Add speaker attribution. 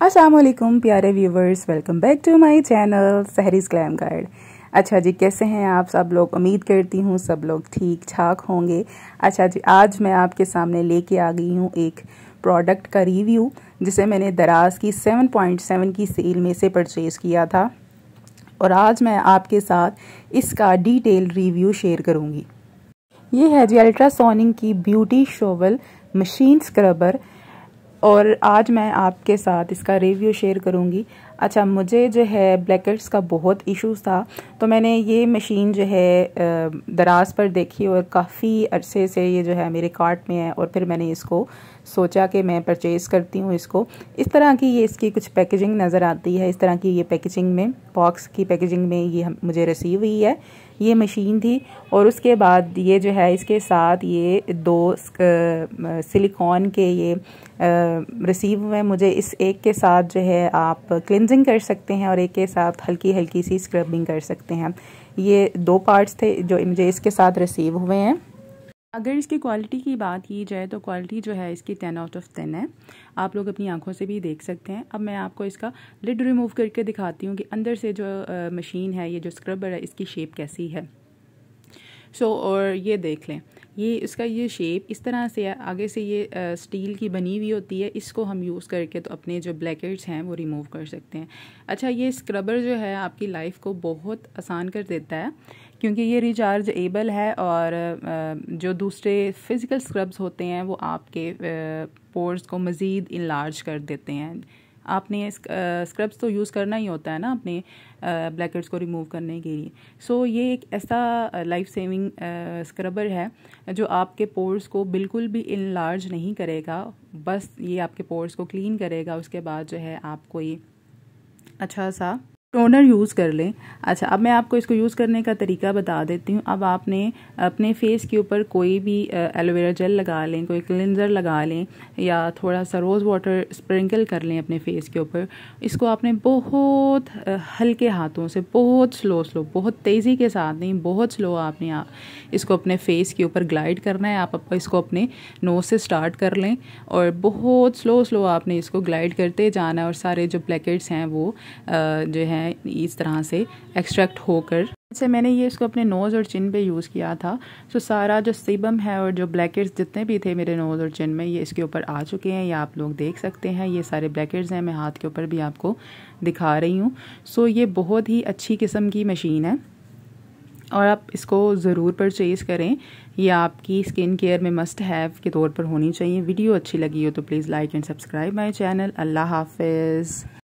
Speaker 1: असलम प्यारे viewers welcome back to my channel सहरीज क्लैम गार्ड अच्छा जी कैसे हैं आप सब लोग उम्मीद करती हूँ सब लोग ठीक ठाक होंगे अच्छा जी आज मैं आपके सामने लेके आ गई हूँ एक प्रोडक्ट का रिव्यू जिसे मैंने दराज की 7.7 की सेल में से परचेज़ किया था और आज मैं आपके साथ इसका डिटेल रिव्यू शेयर करूँगी ये है जी अल्ट्रासोनिक की ब्यूटी शोवल मशीन स्क्रबर और आज मैं आपके साथ इसका रिव्यू शेयर करूंगी अच्छा मुझे जो है ब्लैकेट्स का बहुत इशूज़ था तो मैंने ये मशीन जो है दराज पर देखी और काफ़ी अरसे से ये जो है मेरे कार्ट में है और फिर मैंने इसको सोचा कि मैं परचेज़ करती हूँ इसको इस तरह की ये इसकी कुछ पैकेजिंग नज़र आती है इस तरह की ये पैकेजिंग में बॉक्स की पैकेजिंग में ये मुझे रसीव हुई है ये मशीन थी और उसके बाद ये जो है इसके साथ ये दो सिलिकॉन के ये रिसीव हुए मुझे इस एक के साथ जो है आप क्लिन क्लिनजिंग कर सकते हैं और एक के साथ हल्की हल्की सी स्क्रबिंग कर सकते हैं ये दो पार्ट्स थे जो मुझे इसके साथ रिसीव हुए हैं अगर इसकी क्वालिटी की बात की जाए तो क्वालिटी जो है इसकी टेन आउट ऑफ टेन है आप लोग अपनी आंखों से भी देख सकते हैं अब मैं आपको इसका लिड रिमूव करके दिखाती हूँ कि अंदर से जो मशीन है ये जो स्क्रबर है इसकी शेप कैसी है सो so, और ये देख लें ये इसका ये शेप इस तरह से आगे से ये आ, स्टील की बनी हुई होती है इसको हम यूज़ करके तो अपने जो ब्लैकेट्स हैं वो रिमूव कर सकते हैं अच्छा ये स्क्रबर जो है आपकी लाइफ को बहुत आसान कर देता है क्योंकि ये रिचार्ज एबल है और आ, जो दूसरे फ़िज़िकल स्क्रब्स होते हैं वो आपके पोर्स को मज़ीद इलार्ज कर देते हैं आपने स्क्रब्स तो यूज़ करना ही होता है ना अपने ब्लैकेट्स को रिमूव करने के लिए सो so, ये एक ऐसा लाइफ सेविंग स्क्रबर है जो आपके पोर्स को बिल्कुल भी इन नहीं करेगा बस ये आपके पोर्स को क्लीन करेगा उसके बाद जो है आपको ये अच्छा सा टोनर यूज़ कर लें अच्छा अब मैं आपको इसको यूज़ करने का तरीका बता देती हूँ अब आपने अपने फेस के ऊपर कोई भी एलोवेरा जेल लगा लें कोई क्लिनज़र लगा लें या थोड़ा सा रोज़ वाटर स्प्रिंकल कर लें अपने फेस के ऊपर इसको आपने बहुत हल्के हाथों से बहुत स्लो स्लो बहुत तेज़ी के साथ नहीं बहुत स्लो आपने आप इसको अपने फेस के ऊपर ग्लाइड करना है आप इसको अपने नोज से स्टार्ट कर लें और बहुत स्लो स्लो आपने इसको ग्लाइड करते जाना और सारे जो ब्लैकेट्स हैं वो जो है है इस तरह से एक्सट्रैक्ट होकर जैसे मैंने ये इसको अपने नोज़ और चिन पे यूज़ किया था सो सारा जो सीबम है और जो ब्लैकेट्स जितने भी थे मेरे नोज़ और चिन में ये इसके ऊपर आ चुके हैं ये आप लोग देख सकते हैं ये सारे ब्लैकेट्स हैं मैं हाथ के ऊपर भी आपको दिखा रही हूँ सो ये बहुत ही अच्छी किस्म की मशीन है और आप इसको ज़रूर परचेज़ करें यह आपकी स्किन केयर में मस्ट हैव के तौर पर होनी चाहिए वीडियो अच्छी लगी हो तो please like and subscribe my channel अल्लाह हाफिज़